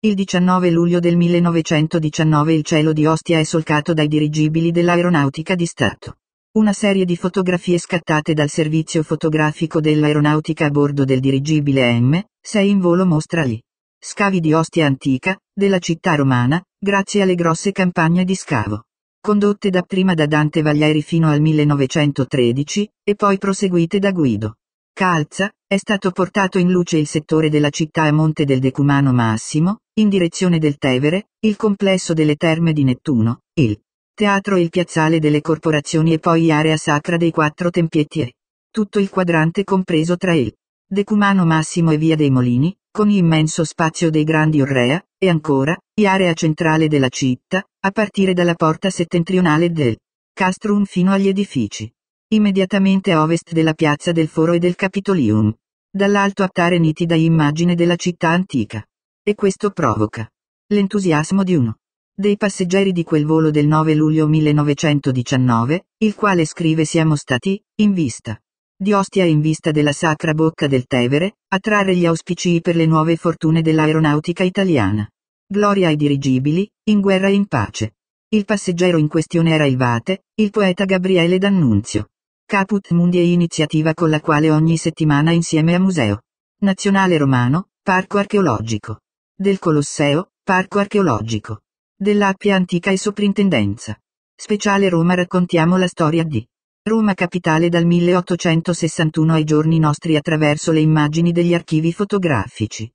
Il 19 luglio del 1919 il cielo di Ostia è solcato dai dirigibili dell'aeronautica di Stato. Una serie di fotografie scattate dal servizio fotografico dell'aeronautica a bordo del dirigibile M6 in volo mostra gli scavi di Ostia antica, della città romana, grazie alle grosse campagne di scavo. Condotte dapprima da Dante Vaglieri fino al 1913, e poi proseguite da Guido. Calza, è stato portato in luce il settore della città a monte del Decumano Massimo, in direzione del Tevere, il complesso delle terme di Nettuno, il teatro e il piazzale delle corporazioni e poi area sacra dei quattro tempietti e tutto il quadrante compreso tra il Decumano Massimo e Via dei Molini, con l'immenso spazio dei grandi Urrea, e ancora, l'area centrale della città, a partire dalla porta settentrionale del Castrum fino agli edifici. Immediatamente a ovest della piazza del Foro e del Capitolium. Dall'alto attare nitida immagine della città antica e questo provoca l'entusiasmo di uno dei passeggeri di quel volo del 9 luglio 1919, il quale scrive siamo stati, in vista di Ostia in vista della sacra bocca del Tevere, a trarre gli auspici per le nuove fortune dell'aeronautica italiana. Gloria ai dirigibili, in guerra e in pace. Il passeggero in questione era il Vate, il poeta Gabriele D'Annunzio. Caput Mundi è iniziativa con la quale ogni settimana insieme a Museo Nazionale Romano, Parco Archeologico del Colosseo, Parco Archeologico, dell'Appia Antica e Soprintendenza. Speciale Roma raccontiamo la storia di Roma capitale dal 1861 ai giorni nostri attraverso le immagini degli archivi fotografici.